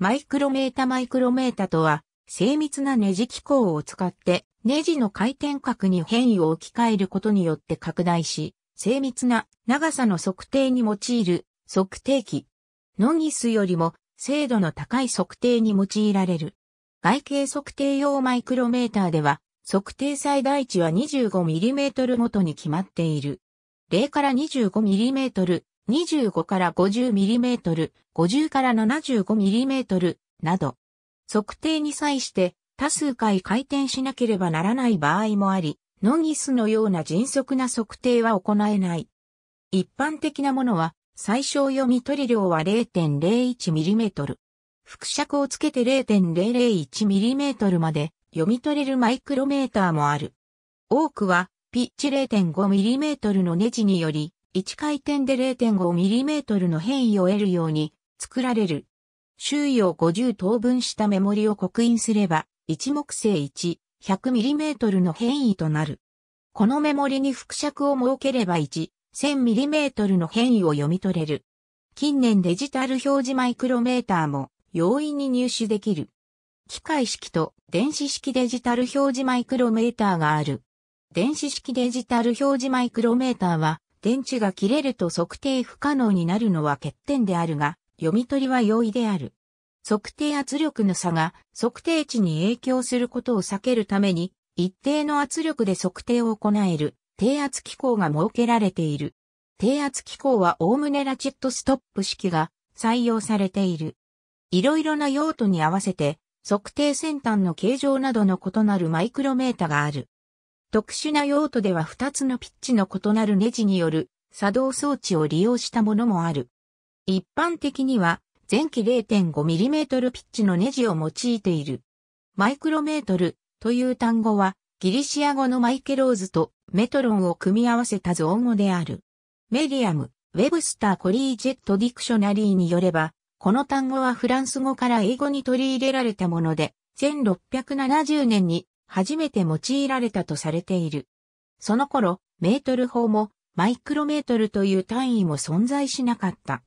マイクロメータマイクロメータとは、精密なネジ機構を使って、ネジの回転角に変異を置き換えることによって拡大し、精密な長さの測定に用いる測定器。ノギスよりも精度の高い測定に用いられる。外形測定用マイクロメーターでは、測定最大値は 25mm ごとに決まっている。0から 25mm 25から50ミリメートル、50から75ミリメートル、など、測定に際して多数回回転しなければならない場合もあり、ノギスのような迅速な測定は行えない。一般的なものは、最小読み取り量は 0.01mm。複尺をつけて 0.001mm まで読み取れるマイクロメーターもある。多くは、ピッチ 0.5mm のネジにより、1回転で 0.5mm の変異を得るように作られる。周囲を50等分したメモリを刻印すれば、一目星 1,100mm の変異となる。このメモリに複尺を設ければ 1,1000mm の変異を読み取れる。近年デジタル表示マイクロメーターも容易に入手できる。機械式と電子式デジタル表示マイクロメーターがある。電子式デジタル表示マイクロメーターは電池が切れると測定不可能になるのは欠点であるが、読み取りは容易である。測定圧力の差が測定値に影響することを避けるために、一定の圧力で測定を行える低圧機構が設けられている。低圧機構はおおむねラチェットストップ式が採用されている。いろいろな用途に合わせて測定先端の形状などの異なるマイクロメータがある。特殊な用途では2つのピッチの異なるネジによる作動装置を利用したものもある。一般的には前期 0.5mm ピッチのネジを用いている。マイクロメートルという単語はギリシア語のマイケローズとメトロンを組み合わせた造語である。メディアム、ウェブスター・コリー・ジェット・ディクショナリーによれば、この単語はフランス語から英語に取り入れられたもので、1670年に初めて用いられたとされている。その頃、メートル法もマイクロメートルという単位も存在しなかった。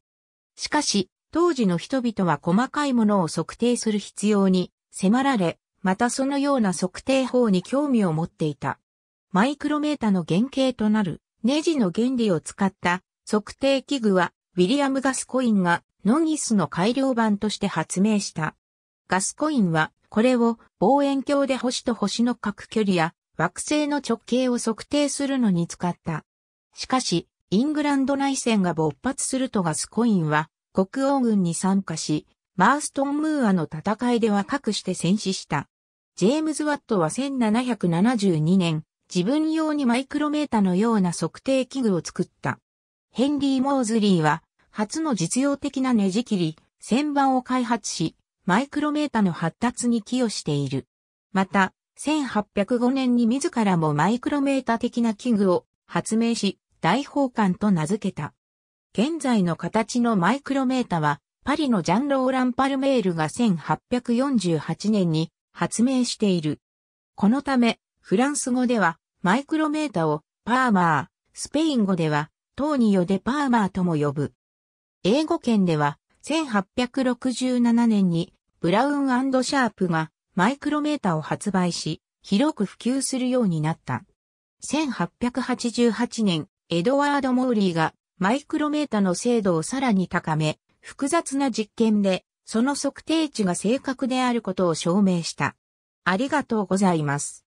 しかし、当時の人々は細かいものを測定する必要に迫られ、またそのような測定法に興味を持っていた。マイクロメータの原型となるネジの原理を使った測定器具はウィリアム・ガスコインがノギスの改良版として発明した。ガスコインは、これを望遠鏡で星と星の角距離や惑星の直径を測定するのに使った。しかし、イングランド内戦が勃発するとガスコインは国王軍に参加し、マーストン・ムーアの戦いでは隠して戦死した。ジェームズ・ワットは1772年、自分用にマイクロメータのような測定器具を作った。ヘンリー・モーズリーは、初の実用的なねじ切り、旋盤を開発し、マイクロメータの発達に寄与している。また、1805年に自らもマイクロメータ的な器具を発明し、大宝管と名付けた。現在の形のマイクロメータは、パリのジャン・ローラン・パルメールが1848年に発明している。このため、フランス語ではマイクロメータをパーマー、スペイン語ではトーニヨでパーマーとも呼ぶ。英語圏では1867年にブラウンシャープがマイクロメータを発売し、広く普及するようになった。1888年、エドワード・モーリーがマイクロメータの精度をさらに高め、複雑な実験で、その測定値が正確であることを証明した。ありがとうございます。